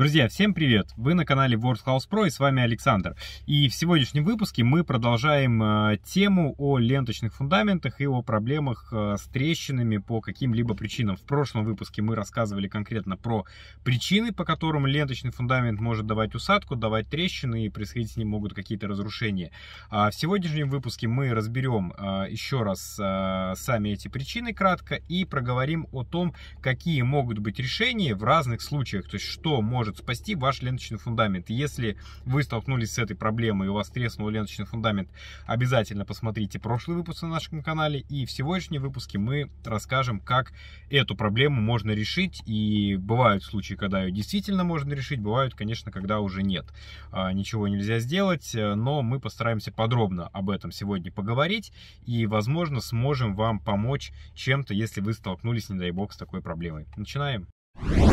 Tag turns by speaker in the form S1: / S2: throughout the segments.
S1: Друзья, всем привет! Вы на канале World House Pro и с вами Александр. И в сегодняшнем выпуске мы продолжаем э, тему о ленточных фундаментах и о проблемах э, с трещинами по каким-либо причинам. В прошлом выпуске мы рассказывали конкретно про причины, по которым ленточный фундамент может давать усадку, давать трещины и происходить с ним могут какие-то разрушения. А в сегодняшнем выпуске мы разберем э, еще раз сами эти причины кратко и проговорим о том, какие могут быть решения в разных случаях, то есть что может может спасти ваш ленточный фундамент. Если вы столкнулись с этой проблемой и у вас треснул ленточный фундамент, обязательно посмотрите прошлый выпуск на нашем канале. И в сегодняшнем выпуске мы расскажем, как эту проблему можно решить. И бывают случаи, когда ее действительно можно решить, бывают, конечно, когда уже нет. А, ничего нельзя сделать, э, но мы постараемся подробно об этом сегодня поговорить. И, возможно, сможем вам помочь чем-то, если вы столкнулись, не дай бог, с такой проблемой. Начинаем. Yeah.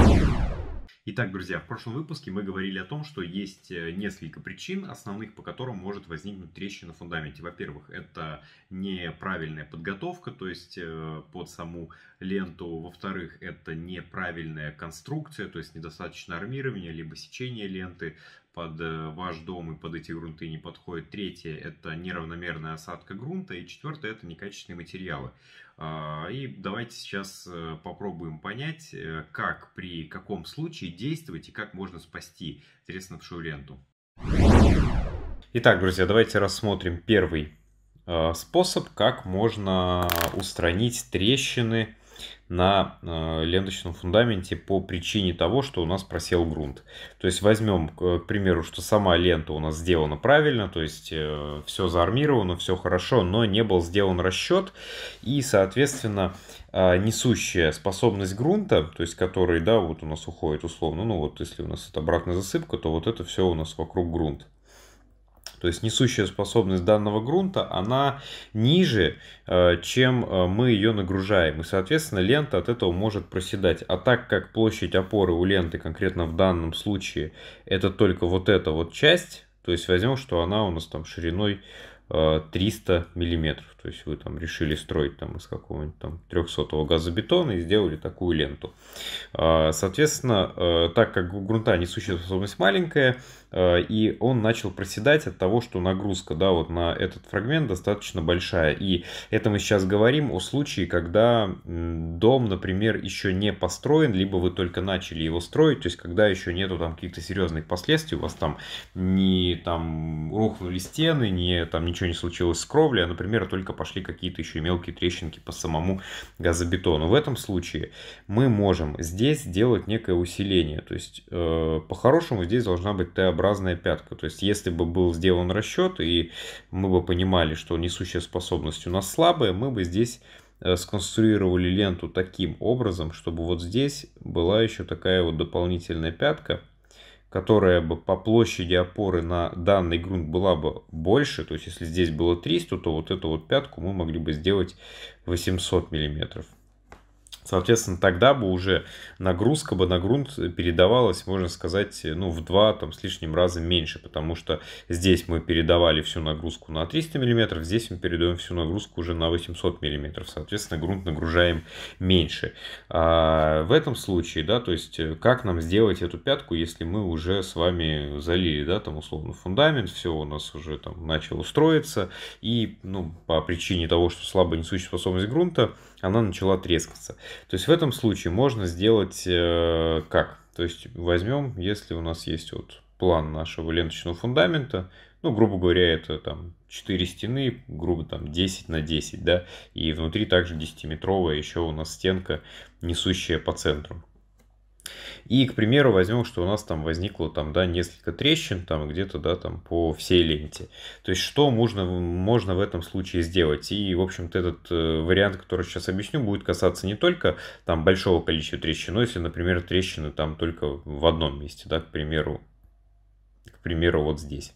S1: Итак, друзья, в прошлом выпуске мы говорили о том, что есть э, несколько причин, основных по которым может возникнуть трещина в фундаменте. Во-первых, это неправильная подготовка, то есть э, под саму ленту. Во-вторых, это неправильная конструкция, то есть недостаточно армирования, либо сечение ленты под э, ваш дом и под эти грунты не подходит. Третье – это неравномерная осадка грунта. И четвертое – это некачественные материалы. А, и давайте сейчас э, попробуем понять, э, как при каком случае действовать и как можно спасти треснувшую ленту. Итак, друзья, давайте рассмотрим первый э, способ, как можно устранить трещины на э, ленточном фундаменте по причине того, что у нас просел грунт. То есть возьмем, к примеру, что сама лента у нас сделана правильно, то есть э, все заармировано, все хорошо, но не был сделан расчет и, соответственно, а, несущая способность грунта, то есть который, да, вот у нас уходит условно, ну вот если у нас это обратная засыпка, то вот это все у нас вокруг грунт. То есть несущая способность данного грунта, она ниже, э, чем э, мы ее нагружаем. И, соответственно, лента от этого может проседать. А так как площадь опоры у ленты конкретно в данном случае это только вот эта вот часть, то есть возьмем, что она у нас там шириной 300 э, миллиметров. То есть вы там решили строить там из какого-нибудь там 300 газобетона и сделали такую ленту. А, соответственно, так как грунта несущая способность маленькая, Э, и он начал проседать от того, что нагрузка да, вот на этот фрагмент достаточно большая. И это мы сейчас говорим о случае, когда дом, например, еще не построен, либо вы только начали его строить, то есть когда еще нету там каких-то серьезных последствий, у вас там не там рухнули стены, не там ничего не случилось с кровлей, а, например, только пошли какие-то еще мелкие трещинки по самому газобетону. В этом случае мы можем здесь делать некое усиление, то есть э, по-хорошему здесь должна быть Т образная пятка. То есть, если бы был сделан расчет, и мы бы понимали, что несущая способность у нас слабая, мы бы здесь э, сконструировали ленту таким образом, чтобы вот здесь была еще такая вот дополнительная пятка, которая бы по площади опоры на данный грунт была бы больше, то есть если здесь было 300, то вот эту вот пятку мы могли бы сделать 800 миллиметров. Соответственно, тогда бы уже нагрузка бы на грунт передавалась, можно сказать, ну, в два там, с лишним раза меньше, потому что здесь мы передавали всю нагрузку на 300 мм, здесь мы передаем всю нагрузку уже на 800 мм, соответственно, грунт нагружаем меньше. А в этом случае, да, то есть как нам сделать эту пятку, если мы уже с вами залили, да, там условно фундамент, все у нас уже там начало строиться, и, ну, по причине того, что слабая несущая способность грунта, она начала трескаться. То есть в этом случае можно сделать э, как? То есть возьмем, если у нас есть вот план нашего ленточного фундамента, ну, грубо говоря, это там 4 стены, грубо там 10 на 10, да, и внутри также 10-метровая еще у нас стенка, несущая по центру. И, к примеру, возьмем, что у нас там возникло там, да, несколько трещин там где-то, да, там по всей ленте. То есть, что можно, можно в этом случае сделать? И, в общем-то, этот э, вариант, который сейчас объясню, будет касаться не только там большого количества трещин, но если, например, трещины там только в одном месте, да, к примеру, к примеру, вот здесь.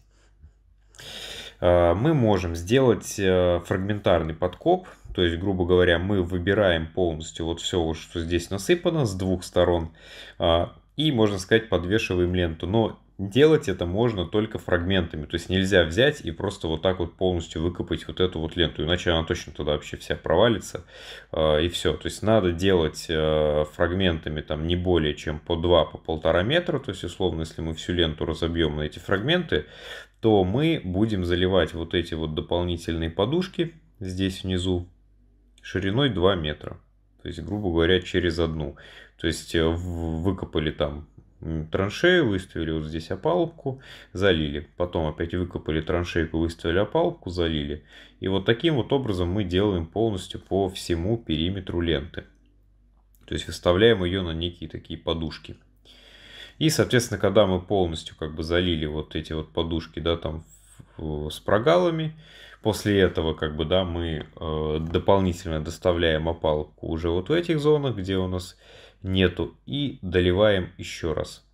S1: А, мы можем сделать э, фрагментарный подкоп – то есть, грубо говоря, мы выбираем полностью вот все, вот, что здесь насыпано с двух сторон. А, и, можно сказать, подвешиваем ленту. Но делать это можно только фрагментами. То есть нельзя взять и просто вот так вот полностью выкопать вот эту вот ленту. Иначе она точно туда вообще вся провалится. А, и все. То есть надо делать а, фрагментами там не более чем по 2, по полтора метра. То есть условно, если мы всю ленту разобьем на эти фрагменты, то мы будем заливать вот эти вот дополнительные подушки здесь внизу шириной 2 метра. То есть, грубо говоря, через одну. То есть э, выкопали там траншею, выставили вот здесь опалубку, залили. Потом опять выкопали траншейку, выставили опалубку, залили. И вот таким вот образом мы делаем полностью по всему периметру ленты. То есть выставляем ее на некие такие подушки. И, соответственно, когда мы полностью как бы залили вот эти вот подушки, да, там э, с прогалами, После этого, как бы, да, мы э, дополнительно доставляем опалку уже вот в этих зонах, где у нас нету, и доливаем еще раз.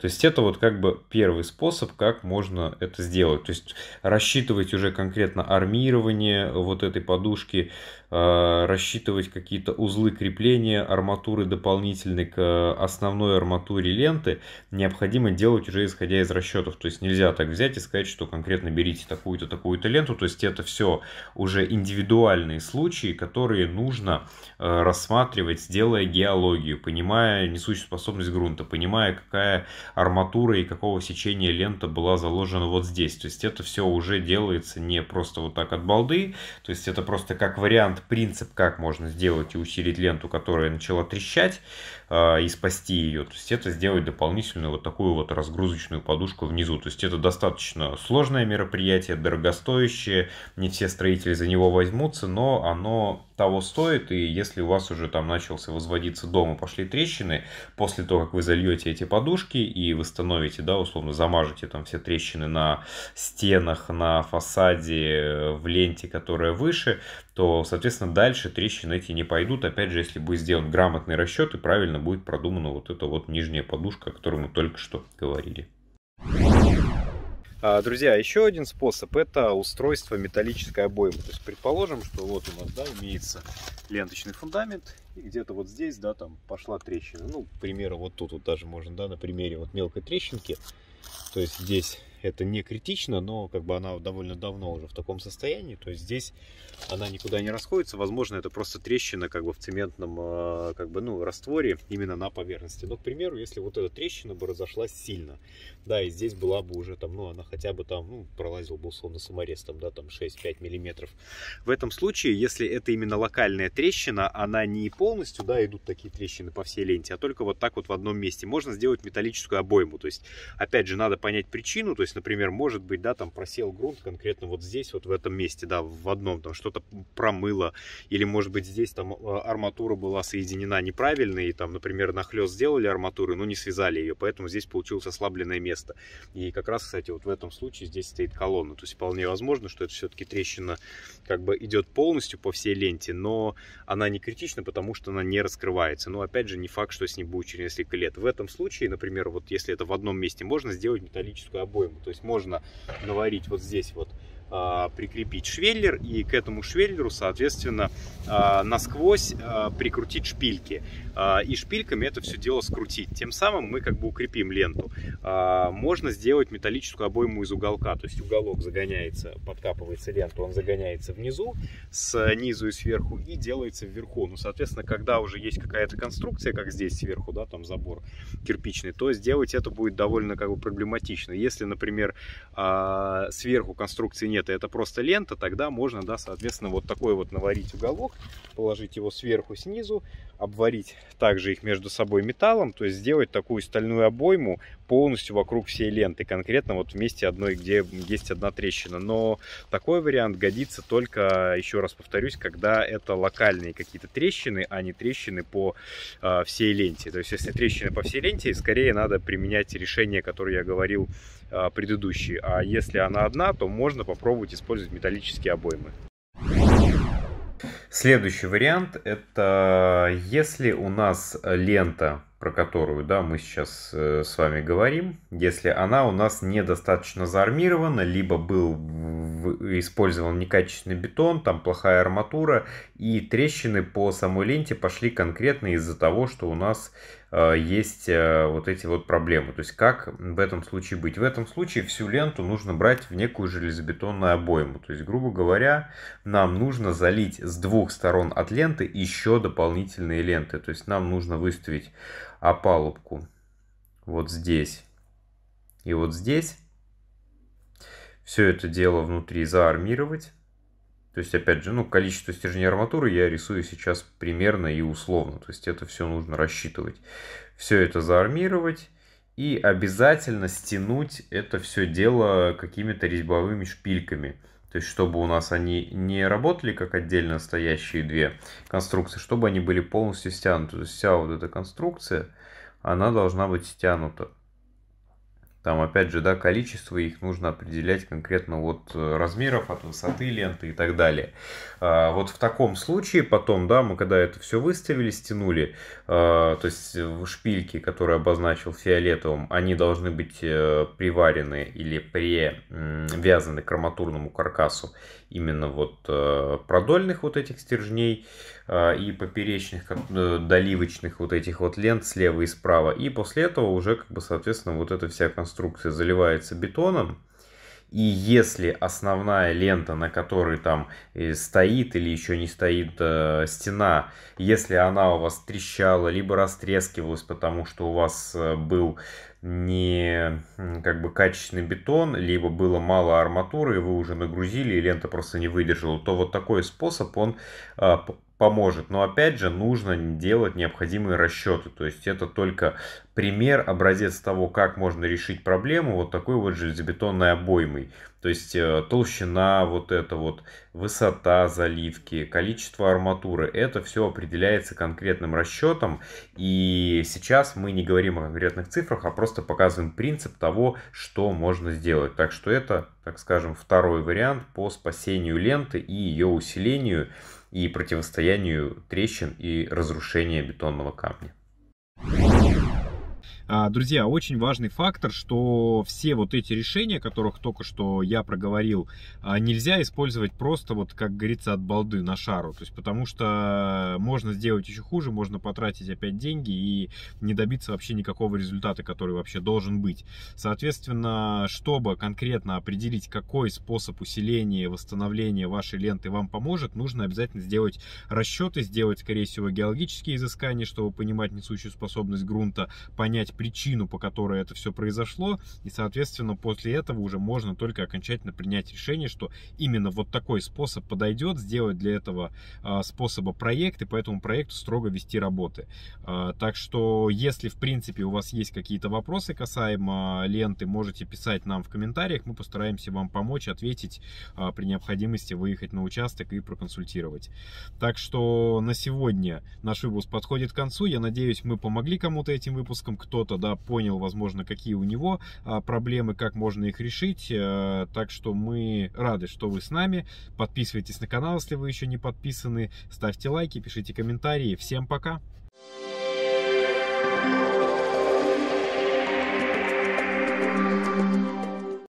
S1: То есть это вот как бы первый способ, как можно это сделать. То есть рассчитывать уже конкретно армирование вот этой подушки, Э, рассчитывать какие-то узлы крепления арматуры дополнительной к э, основной арматуре ленты, необходимо делать уже исходя из расчетов. То есть нельзя так взять и сказать, что конкретно берите такую-то, такую-то ленту. То есть это все уже индивидуальные случаи, которые нужно э, рассматривать, делая геологию, понимая несущую способность грунта, понимая, какая арматура и какого сечения лента была заложена вот здесь. То есть это все уже делается не просто вот так от балды, то есть это просто как вариант вариант, принцип, как можно сделать и усилить ленту, которая начала трещать. А, и спасти ее. То есть это сделать дополнительную вот такую вот разгрузочную подушку внизу. То есть это достаточно сложное мероприятие, дорогостоящее, не все строители за него возьмутся, но оно того стоит, и если у вас уже там начался возводиться дом и пошли трещины, после того, как вы зальете эти подушки и восстановите, да, условно замажете там все трещины на стенах, на фасаде, в ленте, которая выше, то, соответственно, дальше трещины эти не пойдут. Опять же, если будет сделан грамотный расчет и правильно правильно будет продумана вот эта вот нижняя подушка, о которой мы только что говорили. А, друзья, еще один способ – это устройство металлической обоймы. То есть, предположим, что вот у нас да, имеется ленточный фундамент, и где-то вот здесь, да, там пошла трещина. Ну, к примеру, вот тут вот даже можно, да, на примере вот мелкой трещинки. То есть, здесь это не критично, но как бы она довольно давно уже в таком состоянии, то есть здесь она никуда не расходится, возможно, это просто трещина как бы в цементном э, как бы, ну, растворе именно на поверхности. Но, к примеру, если вот эта трещина бы разошлась сильно, да, и здесь была бы уже там, ну, она хотя бы там, ну, пролазила бы условно саморез там, да, там 6-5 миллиметров. В этом случае, если это именно локальная трещина, она не полностью, да, идут такие трещины по всей ленте, а только вот так вот в одном месте. Можно сделать металлическую обойму, то есть, опять же, надо понять причину, то есть есть, например, может быть, да, там просел грунт конкретно вот здесь, вот в этом месте, да, в одном там что-то промыло, или, может быть, здесь там э, арматура была соединена неправильно, и там, например, нахлест сделали арматуры, но не связали ее, поэтому здесь получилось ослабленное место. И как раз, кстати, вот в этом случае здесь стоит колонна, то есть вполне возможно, что это все-таки трещина как бы идет полностью по всей ленте, но она не критична, потому что она не раскрывается. Но, опять же, не факт, что с ней будет через несколько лет. В этом случае, например, вот если это в одном месте, можно сделать металлическую обойму. То есть можно наварить вот здесь вот а, прикрепить швеллер и к этому швеллеру, соответственно, а, насквозь а, прикрутить шпильки. И шпильками это все дело скрутить. Тем самым мы как бы укрепим ленту. Можно сделать металлическую обойму из уголка. То есть уголок загоняется, подкапывается лента, он загоняется внизу, снизу и сверху и делается вверху. Ну, соответственно, когда уже есть какая-то конструкция, как здесь сверху, да, там забор кирпичный, то сделать это будет довольно как бы проблематично. Если, например, сверху конструкции нет, нет, это просто лента, тогда можно, да, соответственно, вот такой вот наварить уголок, положить его сверху, снизу, обварить также их между собой металлом, то есть сделать такую стальную обойму полностью вокруг всей ленты, конкретно вот вместе одной, где есть одна трещина. Но такой вариант годится только, еще раз повторюсь, когда это локальные какие-то трещины, а не трещины по э, всей ленте. То есть если трещины по всей ленте, скорее надо применять решение, которое я говорил а, предыдущие. А если она одна, то можно попробовать использовать металлические обоймы. Следующий вариант это если у нас лента, про которую да, мы сейчас э, с вами говорим, если она у нас недостаточно заармирована, либо был использовал некачественный бетон, там плохая арматура, и трещины по самой ленте пошли конкретно из-за того, что у нас э, есть э, вот эти вот проблемы. То есть как в этом случае быть? В этом случае всю ленту нужно брать в некую железобетонную обойму. То есть, грубо говоря, нам нужно залить с двух сторон от ленты еще дополнительные ленты. То есть нам нужно выставить опалубку вот здесь и вот здесь все это дело внутри заармировать. То есть, опять же, ну, количество стержней арматуры я рисую сейчас примерно и условно. То есть, это все нужно рассчитывать. Все это заармировать и обязательно стянуть это все дело какими-то резьбовыми шпильками. То есть, чтобы у нас они не работали как отдельно стоящие две конструкции, чтобы они были полностью стянуты. То есть, вся вот эта конструкция, она должна быть стянута. Там, опять же, да, количество их нужно определять конкретно от э, размеров, от высоты ленты и так далее. А, вот в таком случае потом, да, мы когда это все выставили, стянули, а, то есть э, шпильки, которые обозначил фиолетовым, они должны быть э, приварены или привязаны к арматурному каркасу именно вот продольных вот этих стержней. А, и поперечных как э, доливочных вот этих вот лент слева и справа. И после этого уже, как бы, соответственно, вот эта вся конструкция заливается бетоном. И если основная лента, на которой там стоит или еще не стоит э, стена, если она у вас трещала, либо растрескивалась, потому что у вас э, был не как бы качественный бетон, либо было мало арматуры, и вы уже нагрузили, и лента просто не выдержала, то вот такой способ, он э, поможет. Но опять же, нужно делать необходимые расчеты. То есть это только пример, образец того, как можно решить проблему вот такой вот железобетонной обоймой. То есть э, толщина, вот это вот, высота заливки, количество арматуры, это все определяется конкретным расчетом. И сейчас мы не говорим о конкретных цифрах, а просто показываем принцип того, что можно сделать. Так что это, так скажем, второй вариант по спасению ленты и ее усилению и противостоянию трещин и разрушения бетонного камня. А, друзья, очень важный фактор, что все вот эти решения, которых только что я проговорил, а, нельзя использовать просто вот, как говорится, от балды на шару. То есть потому что можно сделать еще хуже, можно потратить опять деньги и не добиться вообще никакого результата, который вообще должен быть. Соответственно, чтобы конкретно определить, какой способ усиления, восстановления вашей ленты вам поможет, нужно обязательно сделать расчеты, сделать, скорее всего, геологические изыскания, чтобы понимать несущую способность грунта, понять причину, по которой это все произошло, и, соответственно, после этого уже можно только окончательно принять решение, что именно вот такой способ подойдет, сделать для этого а, способа проект, и по этому проекту строго вести работы. А, так что, если, в принципе, у вас есть какие-то вопросы касаемо а, ленты, можете писать нам в комментариях, мы постараемся вам помочь, ответить, при необходимости выехать на участок и проконсультировать. Так что на сегодня наш выпуск подходит к концу, я надеюсь, мы помогли кому-то этим выпуском, кто кто-то, да, понял, возможно, какие у него а, проблемы, как можно их решить. Э, так что мы рады, что вы с нами. Подписывайтесь на канал, если вы еще не подписаны. Ставьте лайки, пишите комментарии. Всем пока! Thank you.